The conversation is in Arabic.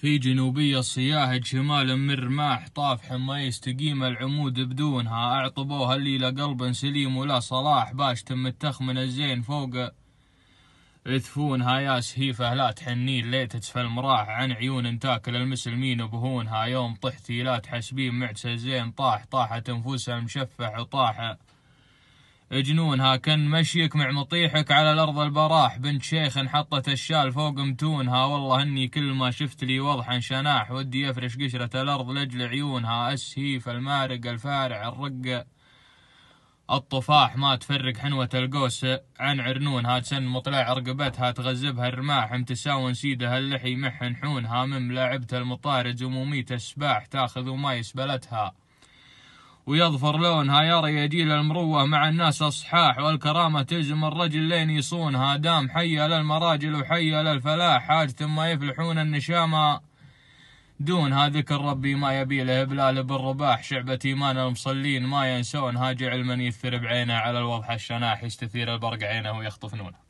في جنوبية الصياهد شمال من رماح طافح ما يستقيم العمود بدونها أعطبوها اللي لا قلب سليم ولا صلاح باش تم التخمن الزين فوق اثفونها يا سهيفة لا تحنين ليت تسفل مراح عن عيون تاكل المسلمين بهونها يوم طحتي لا تحسبين معتس الزين طاح طاحت انفوسها مشفح وطاحه جنونها هاكن مشيك مع مطيحك على الأرض البراح بنت شيخ انحطت الشال فوق متونها والله إني كل ما شفت لي وضحا شناح ودي يفرش قشرة الأرض لجل عيونها اسهيف المارق الفارع الرق الطفاح ما تفرق حنوة القوس عن هات تسن مطلع رقبتها تغزبها الرماح امتساون سيدها اللحي محن حونها من لعبت المطارد وموميت السباح تاخذ وما يسبلتها ويظفر لونها يرى يجيل المروة مع الناس أصحاح والكرامة تلزم الرجل لين يصونها دام حي للمراجل وحي للفلاح حاج ثم يفلحون النشامة دونها ذكر ربي ما يبي له بلال بالرباح شعبة إيمان المصلين ما ينسون هاجع من يثرب عينه على الوضح الشناح يستثير البرق عينه ويخطف نونه